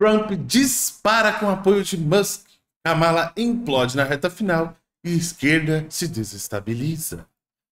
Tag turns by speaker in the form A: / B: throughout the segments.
A: Trump dispara com apoio de Musk. Kamala implode na reta final e esquerda se desestabiliza.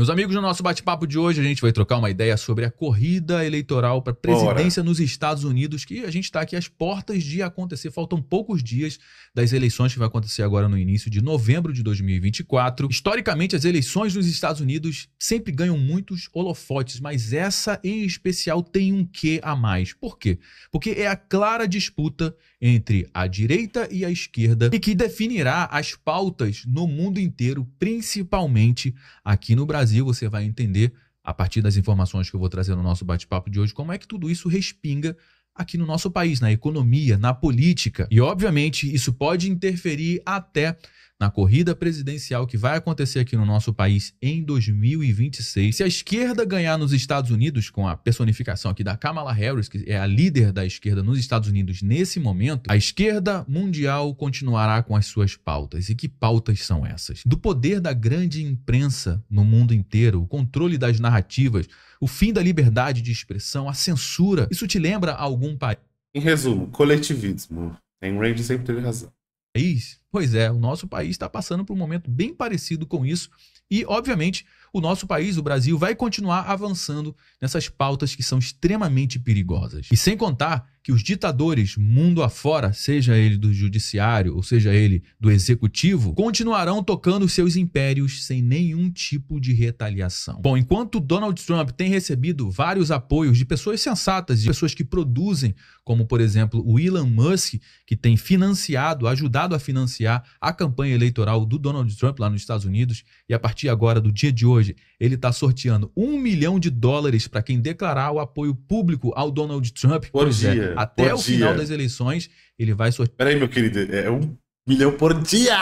B: Meus amigos, no nosso bate-papo de hoje, a gente vai trocar uma ideia sobre a corrida eleitoral para presidência nos Estados Unidos, que a gente está aqui às portas de acontecer. Faltam poucos dias das eleições que vai acontecer agora no início de novembro de 2024. Historicamente, as eleições nos Estados Unidos sempre ganham muitos holofotes, mas essa em especial tem um quê a mais. Por quê? Porque é a clara disputa entre a direita e a esquerda e que definirá as pautas no mundo inteiro, principalmente aqui no Brasil. Brasil, você vai entender, a partir das informações que eu vou trazer no nosso bate-papo de hoje, como é que tudo isso respinga aqui no nosso país, na economia, na política. E, obviamente, isso pode interferir até na corrida presidencial que vai acontecer aqui no nosso país em 2026. Se a esquerda ganhar nos Estados Unidos, com a personificação aqui da Kamala Harris, que é a líder da esquerda nos Estados Unidos nesse momento, a esquerda mundial continuará com as suas pautas. E que pautas são essas? Do poder da grande imprensa no mundo inteiro, o controle das narrativas, o fim da liberdade de expressão, a censura. Isso te lembra algum país? Em resumo,
A: coletivismo.
B: Em Range sempre teve razão país? Pois é, o nosso país está passando por um momento bem parecido com isso e, obviamente, o nosso país, o Brasil, vai continuar avançando nessas pautas que são extremamente perigosas. E sem contar que os ditadores mundo afora, seja ele do judiciário ou seja ele do executivo, continuarão tocando seus impérios sem nenhum tipo de retaliação. Bom, enquanto Donald Trump tem recebido vários apoios de pessoas sensatas, de pessoas que produzem, como por exemplo o Elon Musk, que tem financiado, ajudado a financiar a campanha eleitoral do Donald Trump lá nos Estados Unidos, e a partir agora do dia de hoje, hoje, ele está sorteando um milhão de dólares para quem declarar o apoio público ao Donald Trump. Por é, dia. É, até por o dia. final das eleições, ele vai sortear.
A: Peraí, meu querido, é um milhão por dia!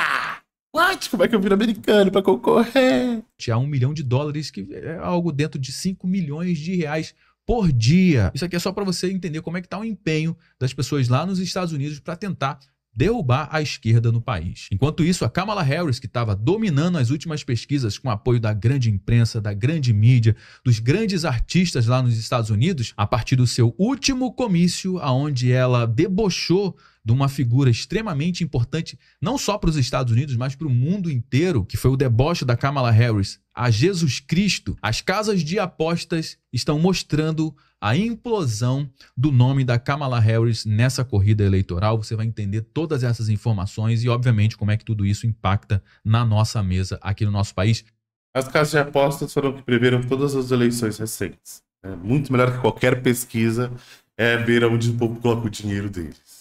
A: What?
B: Como é que eu viro americano para concorrer? Tirar um milhão de dólares, que é algo dentro de 5 milhões de reais por dia. Isso aqui é só para você entender como é que está o empenho das pessoas lá nos Estados Unidos para tentar derrubar a esquerda no país. Enquanto isso, a Kamala Harris, que estava dominando as últimas pesquisas com apoio da grande imprensa, da grande mídia, dos grandes artistas lá nos Estados Unidos, a partir do seu último comício, aonde ela debochou de uma figura extremamente importante, não só para os Estados Unidos, mas para o mundo inteiro, que foi o deboche da Kamala Harris a Jesus Cristo, as casas de apostas estão mostrando a implosão do nome da Kamala Harris nessa corrida eleitoral. Você vai entender todas essas informações e, obviamente, como é que tudo isso impacta na nossa mesa aqui no nosso país.
A: As casas de apostas foram que preveram todas as eleições recentes. É muito melhor que qualquer pesquisa é ver onde o povo coloca o dinheiro deles.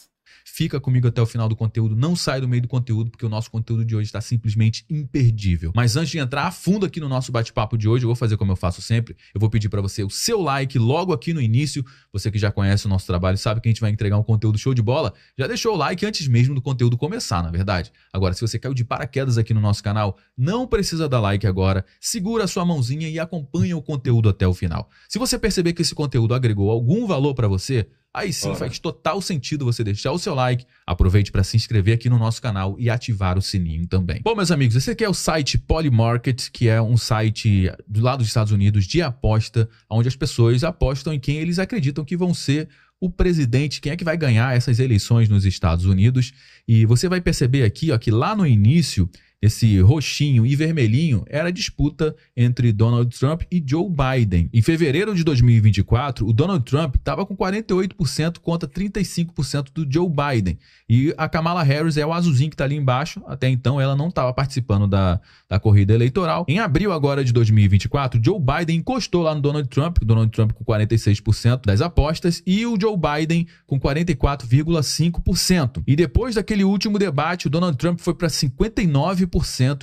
B: Fica comigo até o final do conteúdo, não sai do meio do conteúdo, porque o nosso conteúdo de hoje está simplesmente imperdível. Mas antes de entrar a fundo aqui no nosso bate-papo de hoje, eu vou fazer como eu faço sempre. Eu vou pedir para você o seu like logo aqui no início. Você que já conhece o nosso trabalho sabe que a gente vai entregar um conteúdo show de bola. Já deixou o like antes mesmo do conteúdo começar, na verdade. Agora, se você caiu de paraquedas aqui no nosso canal, não precisa dar like agora. Segura a sua mãozinha e acompanha o conteúdo até o final. Se você perceber que esse conteúdo agregou algum valor para você, Aí sim Ora. faz total sentido você deixar o seu like. Aproveite para se inscrever aqui no nosso canal e ativar o sininho também. Bom, meus amigos, esse aqui é o site Polymarket, que é um site do lado dos Estados Unidos de aposta, onde as pessoas apostam em quem eles acreditam que vão ser o presidente, quem é que vai ganhar essas eleições nos Estados Unidos. E você vai perceber aqui ó, que lá no início esse roxinho e vermelhinho, era a disputa entre Donald Trump e Joe Biden. Em fevereiro de 2024, o Donald Trump estava com 48% contra 35% do Joe Biden. E a Kamala Harris é o azulzinho que está ali embaixo. Até então, ela não estava participando da, da corrida eleitoral. Em abril agora de 2024, Joe Biden encostou lá no Donald Trump, Donald Trump com 46% das apostas e o Joe Biden com 44,5%. E depois daquele último debate, o Donald Trump foi para 59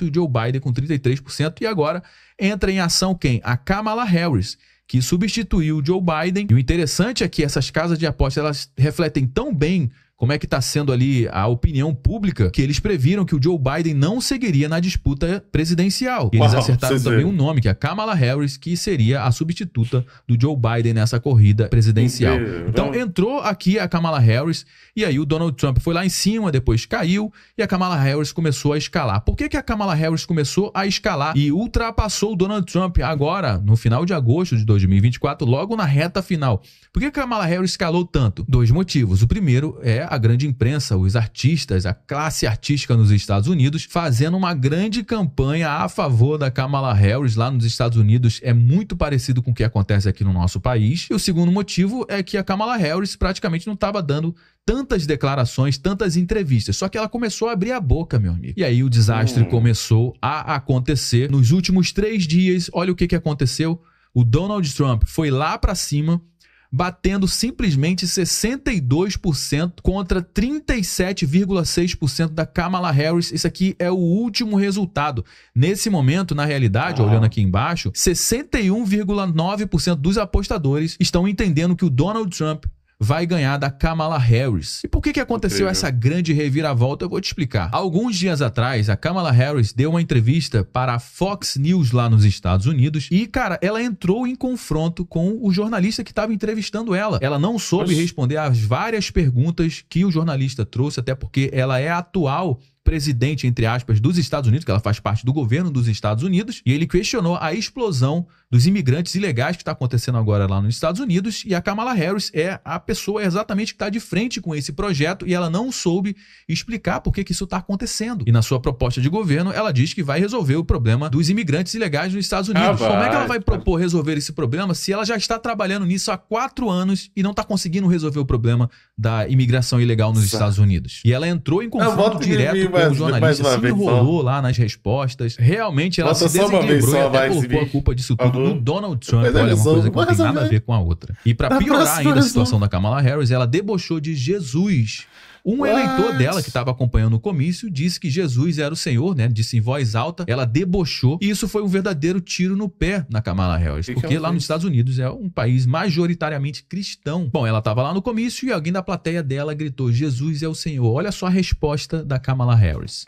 B: e o Joe Biden com 33%. E agora entra em ação quem? A Kamala Harris, que substituiu o Joe Biden. E o interessante é que essas casas de apostas elas refletem tão bem como é que está sendo ali a opinião pública, que eles previram que o Joe Biden não seguiria na disputa presidencial. Eles Uau, acertaram também um nome, que é Kamala Harris, que seria a substituta do Joe Biden nessa corrida presidencial. Então, então entrou aqui a Kamala Harris e aí o Donald Trump foi lá em cima, depois caiu e a Kamala Harris começou a escalar. Por que, que a Kamala Harris começou a escalar e ultrapassou o Donald Trump agora, no final de agosto de 2024, logo na reta final? Por que a Kamala Harris escalou tanto? Dois motivos. O primeiro é a grande imprensa, os artistas, a classe artística nos Estados Unidos, fazendo uma grande campanha a favor da Kamala Harris lá nos Estados Unidos. É muito parecido com o que acontece aqui no nosso país. E o segundo motivo é que a Kamala Harris praticamente não estava dando tantas declarações, tantas entrevistas. Só que ela começou a abrir a boca, meu amigo. E aí o desastre hum. começou a acontecer. Nos últimos três dias, olha o que, que aconteceu. O Donald Trump foi lá para cima batendo simplesmente 62% contra 37,6% da Kamala Harris. Isso aqui é o último resultado. Nesse momento, na realidade, ah. olhando aqui embaixo, 61,9% dos apostadores estão entendendo que o Donald Trump vai ganhar da Kamala Harris. E por que, que aconteceu Incrível. essa grande reviravolta? Eu vou te explicar. Alguns dias atrás, a Kamala Harris deu uma entrevista para a Fox News lá nos Estados Unidos e, cara, ela entrou em confronto com o jornalista que estava entrevistando ela. Ela não soube Mas... responder às várias perguntas que o jornalista trouxe, até porque ela é atual presidente, entre aspas, dos Estados Unidos, que ela faz parte do governo dos Estados Unidos, e ele questionou a explosão dos imigrantes ilegais que está acontecendo agora lá nos Estados Unidos, e a Kamala Harris é a pessoa exatamente que está de frente com esse projeto e ela não soube explicar por que, que isso está acontecendo. E na sua proposta de governo, ela diz que vai resolver o problema dos imigrantes ilegais nos Estados Unidos. Ah, Como é que ela vai propor resolver esse problema se ela já está trabalhando nisso há quatro anos e não está conseguindo resolver o problema da imigração ilegal nos Estados Unidos? E ela entrou em confronto direto mais, o jornalista mais se enrolou lá nas respostas. Realmente ela Nossa, se desequilibrou e até colocou a culpa disso tudo uhum. no Donald Trump. É Olha, uma coisa que não tem é nada a ver com a outra. E para piorar ainda a situação da Kamala Harris, ela debochou de Jesus um What? eleitor dela que estava acompanhando o comício disse que Jesus era o Senhor, né? Disse em voz alta, ela debochou. E isso foi um verdadeiro tiro no pé na Kamala Harris, é porque lá nos Estados Unidos é um país majoritariamente cristão. Bom, ela estava lá no comício e alguém da plateia dela gritou: Jesus é o Senhor. Olha só a resposta da Kamala Harris.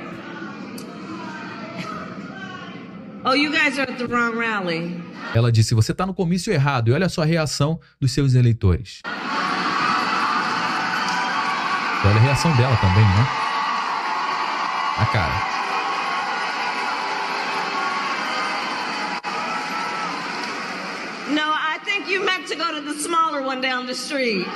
A: Oh, you guys are at the wrong rally.
B: Ela disse: Você está no comício errado. E olha só a reação dos seus eleitores. Olha a reação dela também, né? A cara.
A: No, I think you meant to go to the smaller one down the street.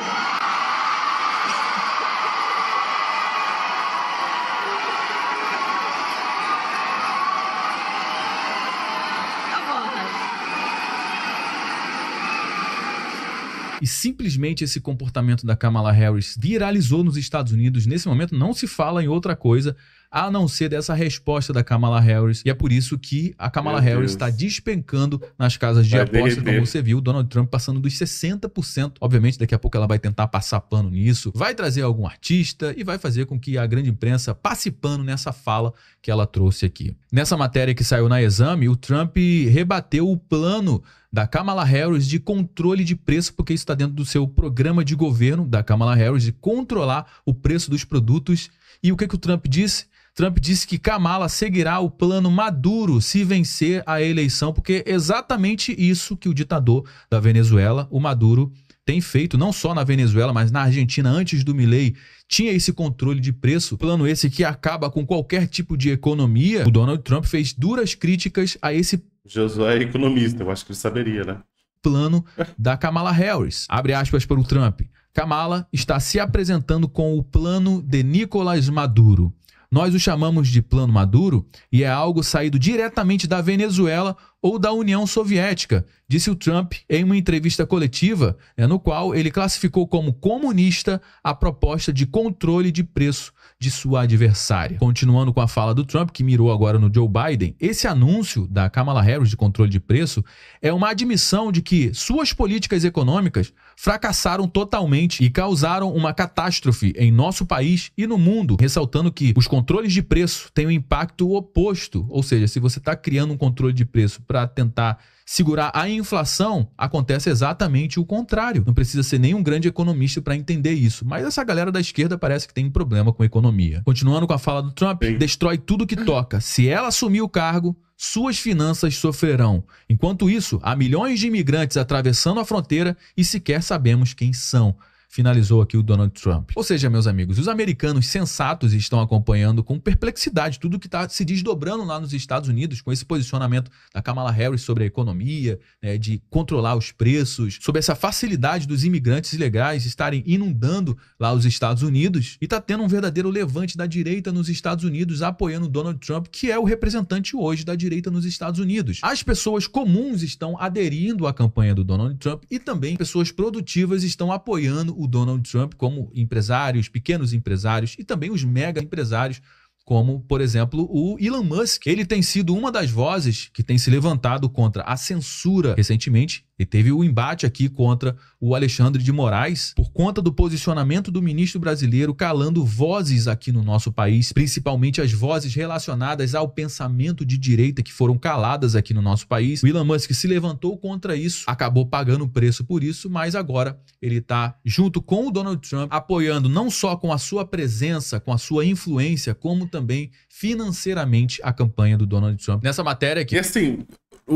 B: E simplesmente esse comportamento da Kamala Harris viralizou nos Estados Unidos. Nesse momento não se fala em outra coisa a não ser dessa resposta da Kamala Harris. E é por isso que a Kamala Meu Harris está despencando nas casas de aposta, como você viu, Donald Trump passando dos 60%. Obviamente, daqui a pouco ela vai tentar passar pano nisso, vai trazer algum artista e vai fazer com que a grande imprensa passe pano nessa fala que ela trouxe aqui. Nessa matéria que saiu na Exame, o Trump rebateu o plano da Kamala Harris de controle de preço, porque isso está dentro do seu programa de governo da Kamala Harris de controlar o preço dos produtos. E o que, que o Trump disse? Trump disse que Kamala seguirá o plano Maduro se vencer a eleição, porque é exatamente isso que o ditador da Venezuela, o Maduro, tem feito, não só na Venezuela, mas na Argentina antes do Milei, tinha esse controle de preço, plano esse que acaba com qualquer tipo de economia. O Donald Trump fez duras críticas a esse
A: Josué é economista, eu acho que ele saberia, né?
B: Plano da Kamala Harris. Abre aspas para o Trump. Kamala está se apresentando com o plano de Nicolás Maduro nós o chamamos de Plano Maduro e é algo saído diretamente da Venezuela ou da União Soviética, disse o Trump em uma entrevista coletiva, né, no qual ele classificou como comunista a proposta de controle de preço de sua adversária. Continuando com a fala do Trump, que mirou agora no Joe Biden, esse anúncio da Kamala Harris de controle de preço é uma admissão de que suas políticas econômicas fracassaram totalmente e causaram uma catástrofe em nosso país e no mundo, ressaltando que os controles de preço têm um impacto oposto, ou seja, se você está criando um controle de preço para tentar segurar a inflação, acontece exatamente o contrário. Não precisa ser nenhum grande economista para entender isso. Mas essa galera da esquerda parece que tem um problema com a economia. Continuando com a fala do Trump, Sim. destrói tudo que toca. Se ela assumir o cargo, suas finanças sofrerão. Enquanto isso, há milhões de imigrantes atravessando a fronteira e sequer sabemos quem são finalizou aqui o Donald Trump. Ou seja, meus amigos, os americanos sensatos estão acompanhando com perplexidade tudo que está se desdobrando lá nos Estados Unidos com esse posicionamento da Kamala Harris sobre a economia, né, de controlar os preços, sobre essa facilidade dos imigrantes ilegais estarem inundando lá os Estados Unidos e está tendo um verdadeiro levante da direita nos Estados Unidos apoiando Donald Trump, que é o representante hoje da direita nos Estados Unidos. As pessoas comuns estão aderindo à campanha do Donald Trump e também pessoas produtivas estão apoiando o Donald Trump como empresários, pequenos empresários e também os mega empresários como, por exemplo, o Elon Musk. Ele tem sido uma das vozes que tem se levantado contra a censura recentemente e teve o um embate aqui contra o Alexandre de Moraes por conta do posicionamento do ministro brasileiro calando vozes aqui no nosso país, principalmente as vozes relacionadas ao pensamento de direita que foram caladas aqui no nosso país. O Elon Musk se levantou contra isso, acabou pagando o preço por isso, mas agora ele está junto com o Donald Trump apoiando não só com a sua presença, com a sua influência, como também financeiramente a campanha do Donald Trump.
A: Nessa matéria aqui. E assim, o,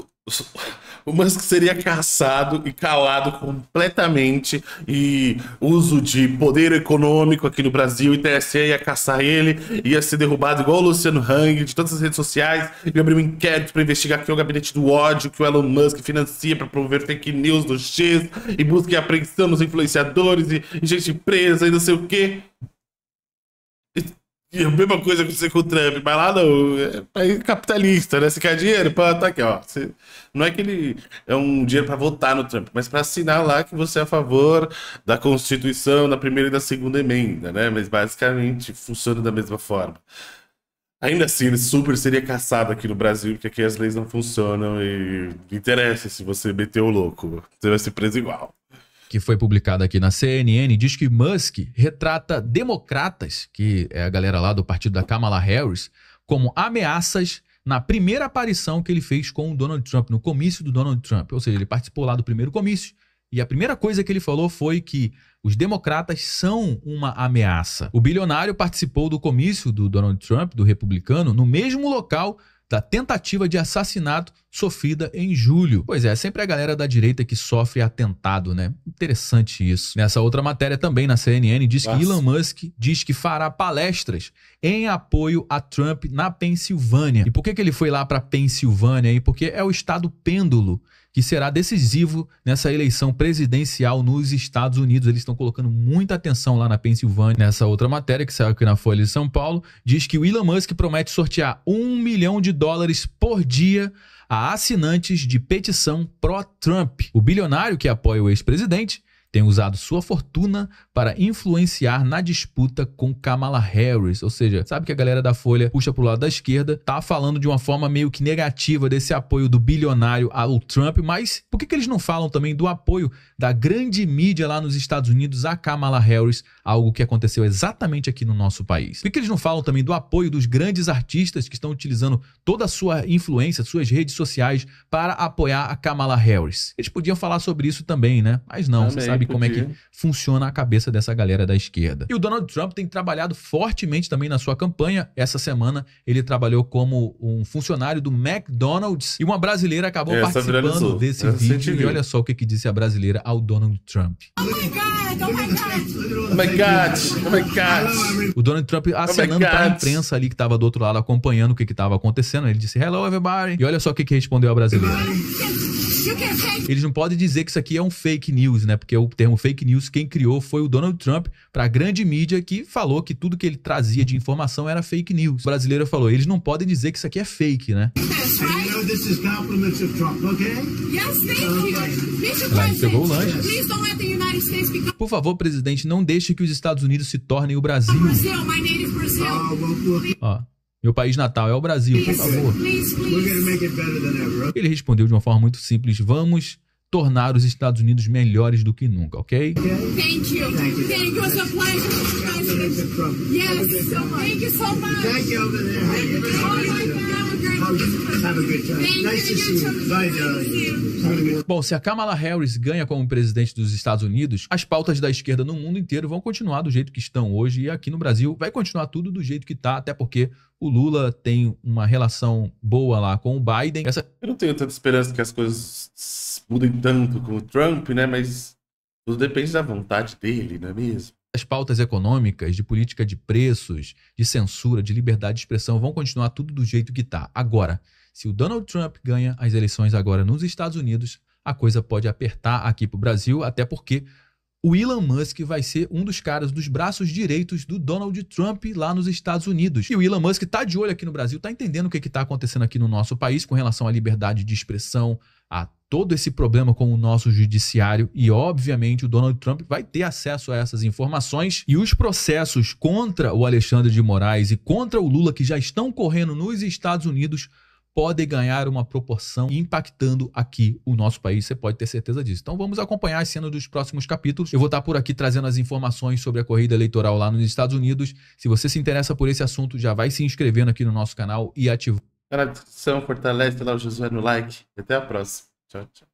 A: o, o Musk seria caçado e calado completamente e uso de poder econômico aqui no Brasil, e TSE ia caçar ele, ia ser derrubado igual o Luciano Hang de todas as redes sociais, ia abrir um inquérito para investigar que é o gabinete do ódio que o Elon Musk financia para promover fake news do X e busca e apreensão nos influenciadores e, e gente presa e não sei o quê. E e a mesma coisa aconteceu com o Trump, mas lá não, é país é capitalista, né? Você quer dinheiro? Pá, tá aqui, ó. Você, não é que ele é um dinheiro para votar no Trump, mas para assinar lá que você é a favor da Constituição, da primeira e da segunda emenda, né? Mas basicamente funciona da mesma forma. Ainda assim, ele super seria caçado aqui no Brasil, porque aqui as leis não funcionam e não interessa se você meter o louco, você vai ser preso igual
B: que foi publicada aqui na CNN, diz que Musk retrata democratas, que é a galera lá do partido da Kamala Harris, como ameaças na primeira aparição que ele fez com o Donald Trump, no comício do Donald Trump. Ou seja, ele participou lá do primeiro comício e a primeira coisa que ele falou foi que os democratas são uma ameaça. O bilionário participou do comício do Donald Trump, do republicano, no mesmo local da tentativa de assassinato sofrida em julho. Pois é, sempre a galera da direita que sofre atentado, né? Interessante isso. Nessa outra matéria também na CNN diz Nossa. que Elon Musk diz que fará palestras em apoio a Trump na Pensilvânia. E por que, que ele foi lá para Pensilvânia? Porque é o estado pêndulo que será decisivo nessa eleição presidencial nos Estados Unidos. Eles estão colocando muita atenção lá na Pensilvânia. Nessa outra matéria que saiu aqui na Folha de São Paulo, diz que o Elon Musk promete sortear um milhão de dólares por dia a assinantes de petição pró-Trump. O bilionário que apoia o ex-presidente tem usado sua fortuna para influenciar na disputa com Kamala Harris. Ou seja, sabe que a galera da Folha puxa pro lado da esquerda, tá falando de uma forma meio que negativa desse apoio do bilionário ao Trump, mas por que, que eles não falam também do apoio da grande mídia lá nos Estados Unidos a Kamala Harris, algo que aconteceu exatamente aqui no nosso país? Por que, que eles não falam também do apoio dos grandes artistas que estão utilizando toda a sua influência, suas redes sociais para apoiar a Kamala Harris? Eles podiam falar sobre isso também, né? Mas não, também. sabe sabe como é que funciona a cabeça dessa galera da esquerda. E o Donald Trump tem trabalhado fortemente também na sua campanha. Essa semana ele trabalhou como um funcionário do McDonald's e uma brasileira acabou é, Essa participando viralizou. desse Essa vídeo. E olha só o que, que disse a brasileira ao Donald Trump. Oh my God, oh my God. Oh my God, oh my God. O Donald Trump oh acenando oh para a imprensa ali que estava do outro lado acompanhando o que estava acontecendo. Ele disse hello everybody. E olha só o que, que respondeu a brasileira. Eles não podem dizer que isso aqui é um fake news, né? Porque o termo fake news quem criou foi o Donald Trump para a grande mídia que falou que tudo que ele trazia de informação era fake news. O brasileiro falou: eles não podem dizer que isso aqui é fake, né? Ela
A: o lanche.
B: Por favor, presidente, não deixe que os Estados Unidos se tornem o Brasil. Brasil,
A: my native Brasil. Ah, Ó,
B: meu país natal é o Brasil, por favor. Ele respondeu de uma forma muito simples: Vamos tornar os Estados Unidos melhores do que nunca, ok? Thank
A: you. Thank you. It's a Yes, so much. Thank you so much. Thank you over there. Have a good Have a good time. Nice to see you. Bye, darling.
B: Uhum. Bom, se a Kamala Harris ganha como presidente dos Estados Unidos, as pautas da esquerda no mundo inteiro vão continuar do jeito que estão hoje e aqui no Brasil vai continuar tudo do jeito que está, até porque o Lula tem uma relação boa lá com o
A: Biden. Essa... Eu não tenho tanta esperança que as coisas mudem tanto com o Trump, né? Mas tudo depende da vontade dele, não é mesmo? As pautas econômicas,
B: de política de preços, de censura, de liberdade de expressão vão continuar tudo do jeito que está. Agora, se o Donald Trump ganha as eleições agora nos Estados Unidos, a coisa pode apertar aqui para o Brasil, até porque o Elon Musk vai ser um dos caras dos braços direitos do Donald Trump lá nos Estados Unidos. E o Elon Musk está de olho aqui no Brasil, está entendendo o que está acontecendo aqui no nosso país com relação à liberdade de expressão, a todo esse problema com o nosso judiciário e, obviamente, o Donald Trump vai ter acesso a essas informações e os processos contra o Alexandre de Moraes e contra o Lula que já estão correndo nos Estados Unidos pode ganhar uma proporção impactando aqui o nosso país, você pode ter certeza disso. Então vamos acompanhar a cena dos próximos capítulos. Eu vou estar por aqui trazendo as informações sobre a corrida eleitoral lá nos Estados Unidos. Se você se interessa por esse assunto, já vai se inscrevendo aqui no nosso canal e ativando.
A: Na descrição, fortalece lá o Josué no like. Até a próxima. Tchau, tchau.